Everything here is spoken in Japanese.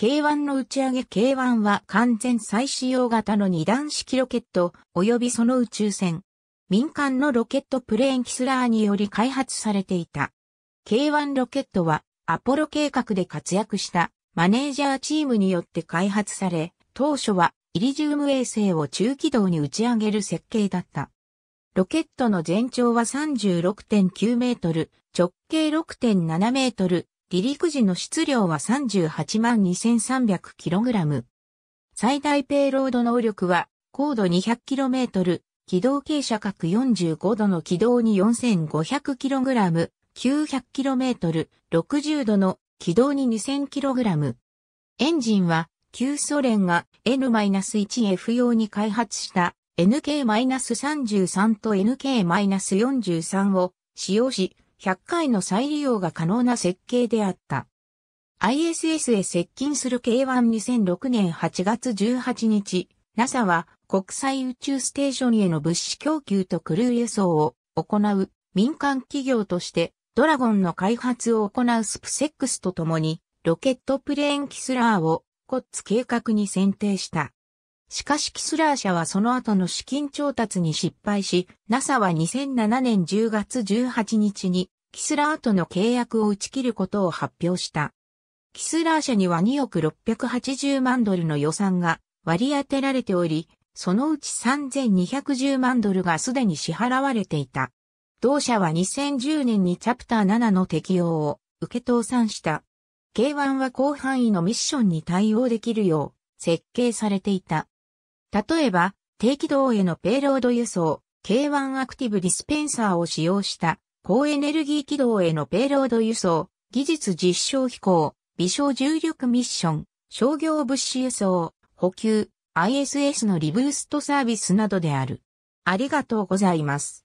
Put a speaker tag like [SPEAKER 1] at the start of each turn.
[SPEAKER 1] K1 の打ち上げ K1 は完全再使用型の二段式ロケット及びその宇宙船。民間のロケットプレーンキスラーにより開発されていた。K1 ロケットはアポロ計画で活躍したマネージャーチームによって開発され、当初はイリジウム衛星を中軌道に打ち上げる設計だった。ロケットの全長は36.9メートル、直径6.7メートル、離陸時の質量は 382,300kg。最大ペイロード能力は高度 200km、軌道傾斜角45度の軌道に 4500kg、900km、60度の軌道に 2000kg。エンジンは旧ソ連が N-1F 用に開発した NK-33 と NK-43 を使用し、100回の再利用が可能な設計であった。ISS へ接近する K12006 年8月18日、NASA は国際宇宙ステーションへの物資供給とクルー輸送を行う民間企業としてドラゴンの開発を行うスプセックスと共にロケットプレーンキスラーをコッツ計画に選定した。しかしキスラー社はその後の資金調達に失敗し、NASA は2007年10月18日にキスラーとの契約を打ち切ることを発表した。キスラー社には2億680万ドルの予算が割り当てられており、そのうち3210万ドルがすでに支払われていた。同社は2010年にチャプター7の適用を受け倒産した。K1 は広範囲のミッションに対応できるよう設計されていた。例えば、低軌道へのペイロード輸送、K1 アクティブディスペンサーを使用した高エネルギー軌道へのペイロード輸送、技術実証飛行、微小重力ミッション、商業物資輸送、補給、ISS のリブーストサービスなどである。ありがとうございます。